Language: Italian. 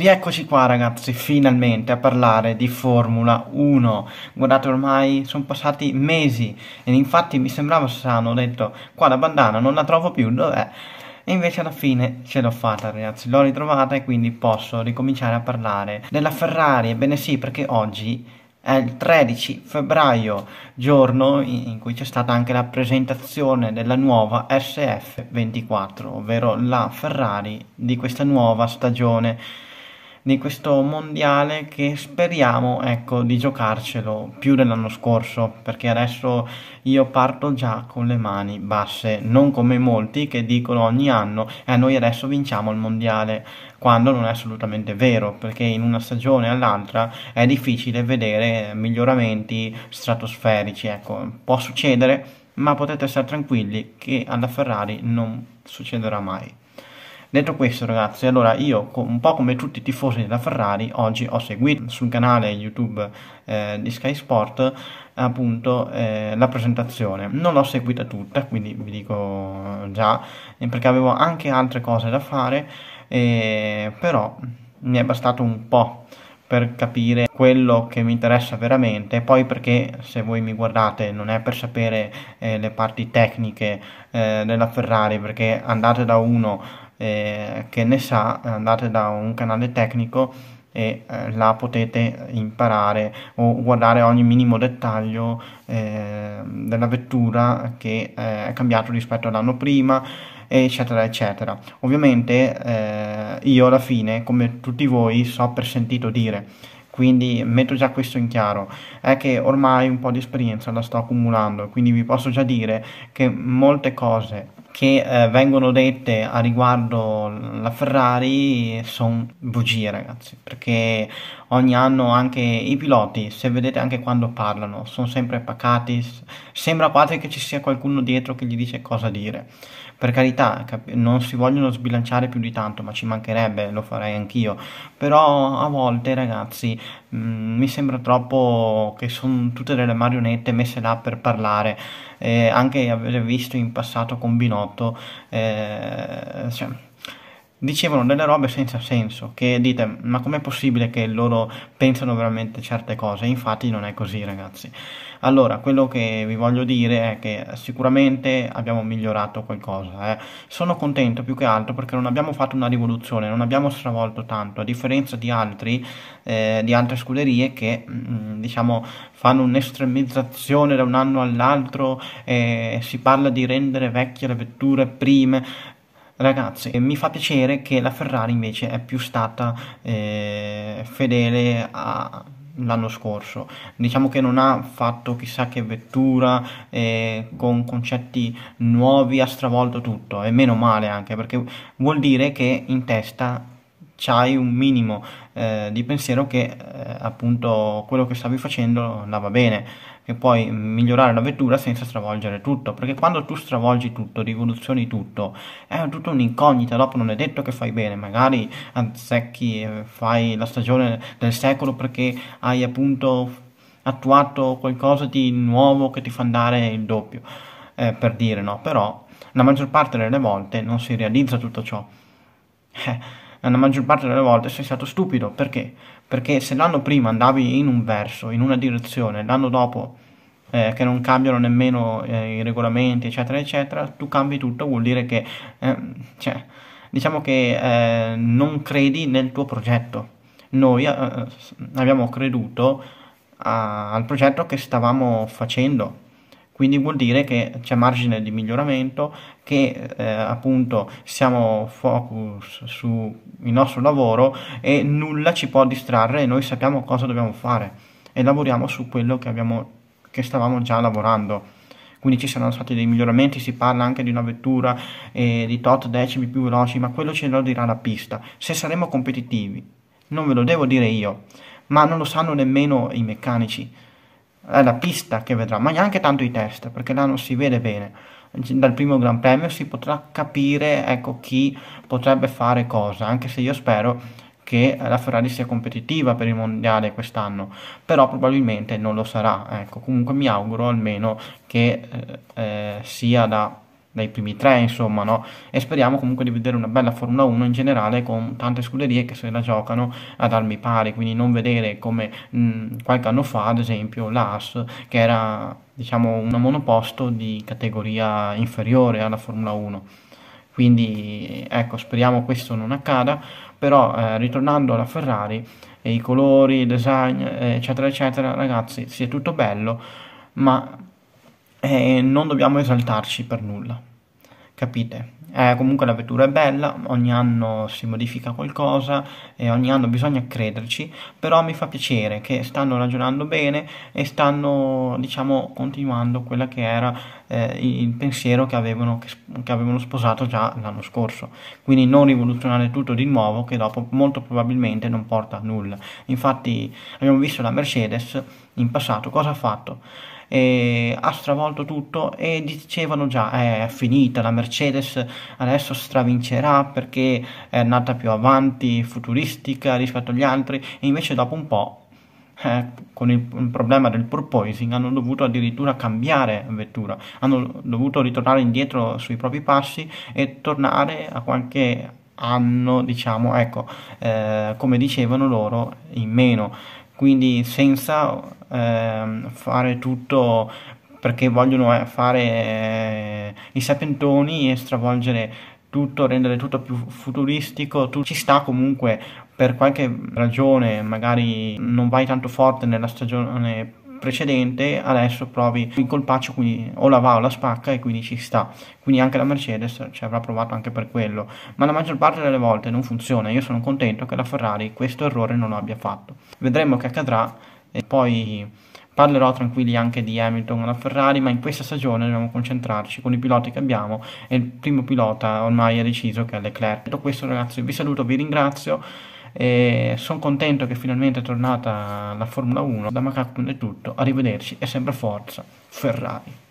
Rieccoci qua ragazzi, finalmente a parlare di Formula 1. Guardate ormai sono passati mesi e infatti mi sembrava strano, ho detto qua la bandana non la trovo più, dov'è? E invece alla fine ce l'ho fatta ragazzi, l'ho ritrovata e quindi posso ricominciare a parlare della Ferrari. Ebbene sì, perché oggi è il 13 febbraio, giorno in cui c'è stata anche la presentazione della nuova SF24, ovvero la Ferrari di questa nuova stagione di questo mondiale che speriamo ecco, di giocarcelo più dell'anno scorso, perché adesso io parto già con le mani basse, non come molti che dicono ogni anno eh, noi adesso vinciamo il mondiale, quando non è assolutamente vero, perché in una stagione all'altra è difficile vedere miglioramenti stratosferici, ecco, può succedere, ma potete stare tranquilli che alla Ferrari non succederà mai. Detto questo ragazzi, allora io un po' come tutti i tifosi della Ferrari oggi ho seguito sul canale YouTube eh, di Sky Sport appunto eh, la presentazione. Non l'ho seguita tutta, quindi vi dico già, eh, perché avevo anche altre cose da fare, eh, però mi è bastato un po' per capire quello che mi interessa veramente, poi perché se voi mi guardate non è per sapere eh, le parti tecniche eh, della Ferrari, perché andate da uno eh, che ne sa andate da un canale tecnico e eh, là potete imparare o guardare ogni minimo dettaglio eh, della vettura che eh, è cambiato rispetto all'anno prima eccetera eccetera ovviamente eh, io alla fine come tutti voi so per sentito dire quindi metto già questo in chiaro, è che ormai un po' di esperienza la sto accumulando, quindi vi posso già dire che molte cose che eh, vengono dette a riguardo la Ferrari sono bugie ragazzi perché ogni anno anche i piloti se vedete anche quando parlano sono sempre pacati sembra quasi che ci sia qualcuno dietro che gli dice cosa dire per carità cap- non si vogliono sbilanciare più di tanto ma ci mancherebbe lo farei anch'io però a volte ragazzi Mm, mi sembra troppo che sono tutte delle marionette messe là per parlare. Eh, anche aver visto in passato con Binotto, eh, cioè, dicevano delle robe senza senso, che dite ma com'è possibile che loro pensano veramente certe cose? Infatti non è così ragazzi. Allora, quello che vi voglio dire è che sicuramente abbiamo migliorato qualcosa. Eh. Sono contento più che altro perché non abbiamo fatto una rivoluzione, non abbiamo stravolto tanto, a differenza di, altri, eh, di altre scuderie che mh, mm, diciamo, fanno un'estremizzazione da un anno all'altro, eh, si parla di rendere vecchie le vetture prime ragazze, mi fa piacere che la Ferrari invece è più stata eh, fedele a l'anno scorso. Diciamo che non ha fatto chissà che vettura eh, con concetti nuovi, ha stravolto tutto e meno male anche perché vuol dire che in testa c'hai un minimo eh, di pensiero che eh, appunto quello che stavi facendo andava bene, che puoi migliorare la vettura senza stravolgere tutto, perché quando tu stravolgi tutto, rivoluzioni tutto, è tutta un'incognita, dopo non è detto che fai bene, magari azzecchi, fai la stagione del secolo perché hai appunto attuato qualcosa di nuovo che ti fa andare il doppio, eh, per dire no, però la maggior parte delle volte non si realizza tutto ciò. Eh, la maggior parte delle volte sei stato stupido. Perché? Perché se l'anno prima andavi in un verso, in una direzione, l'anno dopo eh, che non cambiano nemmeno eh, i regolamenti, eccetera, eccetera, tu cambi tutto, vuol dire che, eh, cioè, diciamo che eh, non credi nel tuo progetto. Noi eh, abbiamo creduto a, al progetto che stavamo facendo quindi vuol dire che c'è margine di miglioramento, che eh, appunto siamo focus sul nostro lavoro e nulla ci può distrarre e noi sappiamo cosa dobbiamo fare e lavoriamo su quello che, abbiamo, che stavamo già lavorando quindi ci saranno stati dei miglioramenti, si parla anche di una vettura eh, di tot decimi più veloci, ma quello ce lo dirà la pista. Se saremo competitivi, non ve lo devo dire io, ma non lo sanno nemmeno i meccanici è la pista che vedrà, ma neanche tanto i test, perché là non si vede bene. Dal primo Gran Premio si potrà capire ecco, chi potrebbe fare cosa, anche se io spero che la Ferrari sia competitiva per il mondiale quest'anno, però probabilmente non lo sarà. Ecco, comunque mi auguro almeno che eh, eh sia da dai primi tre, insomma, no? E speriamo comunque di vedere una bella Formula 1 in generale con tante scuderie che se la giocano ad armi pari, quindi non vedere come mh, mm, qualche anno fa, ad esempio, l'AS, che era diciamo una monoposto di categoria inferiore alla Formula 1. Quindi ecco, speriamo questo non accada, però eh, ritornando alla Ferrari, e i colori, il design, eccetera, eccetera, ragazzi, sì, è tutto bello, ma e non dobbiamo esaltarci per nulla, capite? Eh, comunque la vettura è bella, ogni anno si modifica qualcosa e ogni anno bisogna crederci, però mi fa piacere che stanno ragionando bene e stanno, diciamo, continuando quello che era eh, il pensiero che avevano, che, che avevano sposato già l'anno scorso. Quindi non rivoluzionare tutto di nuovo che dopo molto probabilmente non porta a nulla. Infatti abbiamo visto la Mercedes in passato cosa ha fatto? e ha stravolto tutto e dicevano già eh, è finita la Mercedes adesso stravincerà perché è andata più avanti futuristica rispetto agli altri e invece dopo un po' Eh, con il, il, problema del porpoising hanno dovuto addirittura cambiare vettura, hanno dovuto ritornare indietro sui propri passi e tornare a qualche anno, diciamo, ecco, eh, come dicevano loro, in meno quindi senza eh, fare tutto perché vogliono eh, fare eh, i serpentoni e stravolgere tutto, rendere tutto più futuristico, tu ci sta comunque per qualche ragione, magari non vai tanto forte nella stagione precedente adesso provi il colpaccio quindi o la va o la spacca e quindi ci sta quindi anche la Mercedes ci avrà provato anche per quello ma la maggior parte delle volte non funziona io sono contento che la Ferrari questo errore non abbia fatto vedremo che accadrà e poi parlerò tranquilli anche di Hamilton alla Ferrari, ma in questa stagione dobbiamo concentrarci con i piloti che abbiamo e il primo pilota ormai ha deciso che è Leclerc. Detto questo ragazzi vi saluto, vi ringrazio e sono contento che finalmente è tornata la Formula 1, da Macaco è tutto, arrivederci e sempre forza Ferrari.